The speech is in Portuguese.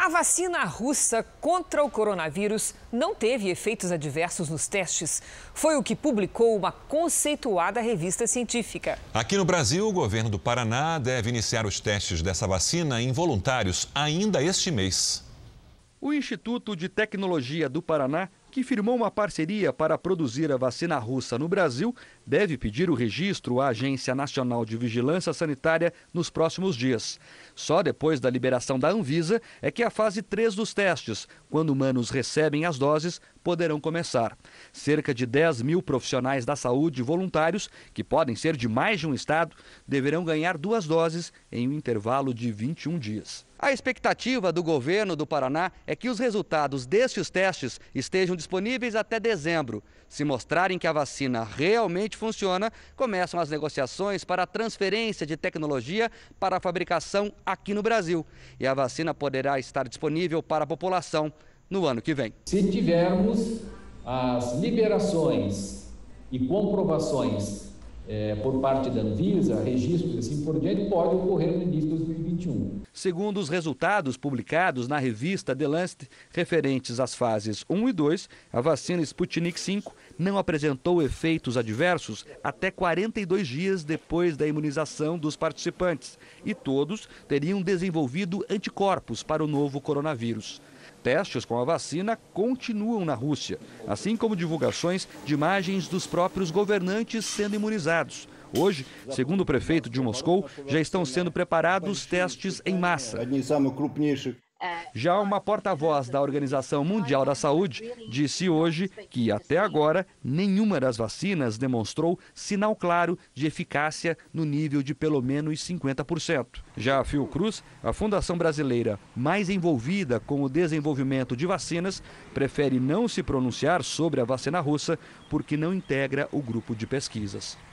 A vacina russa contra o coronavírus não teve efeitos adversos nos testes. Foi o que publicou uma conceituada revista científica. Aqui no Brasil, o governo do Paraná deve iniciar os testes dessa vacina em voluntários ainda este mês. O Instituto de Tecnologia do Paraná que firmou uma parceria para produzir a vacina russa no Brasil, deve pedir o registro à Agência Nacional de Vigilância Sanitária nos próximos dias. Só depois da liberação da Anvisa é que a fase 3 dos testes, quando humanos recebem as doses, poderão começar. Cerca de 10 mil profissionais da saúde voluntários, que podem ser de mais de um estado, deverão ganhar duas doses em um intervalo de 21 dias. A expectativa do governo do Paraná é que os resultados destes testes estejam disponíveis até dezembro. Se mostrarem que a vacina realmente funciona, começam as negociações para a transferência de tecnologia para a fabricação aqui no Brasil. E a vacina poderá estar disponível para a população no ano que vem. Se tivermos as liberações e comprovações é, por parte da Anvisa, registros e assim por diante, pode ocorrer no início de 2021. 2021. Segundo os resultados publicados na revista The Lancet, referentes às fases 1 e 2, a vacina Sputnik V não apresentou efeitos adversos até 42 dias depois da imunização dos participantes e todos teriam desenvolvido anticorpos para o novo coronavírus. Testes com a vacina continuam na Rússia, assim como divulgações de imagens dos próprios governantes sendo imunizados. Hoje, segundo o prefeito de Moscou, já estão sendo preparados testes em massa. Já uma porta-voz da Organização Mundial da Saúde disse hoje que, até agora, nenhuma das vacinas demonstrou sinal claro de eficácia no nível de pelo menos 50%. Já a Fiocruz, a fundação brasileira mais envolvida com o desenvolvimento de vacinas, prefere não se pronunciar sobre a vacina russa porque não integra o grupo de pesquisas.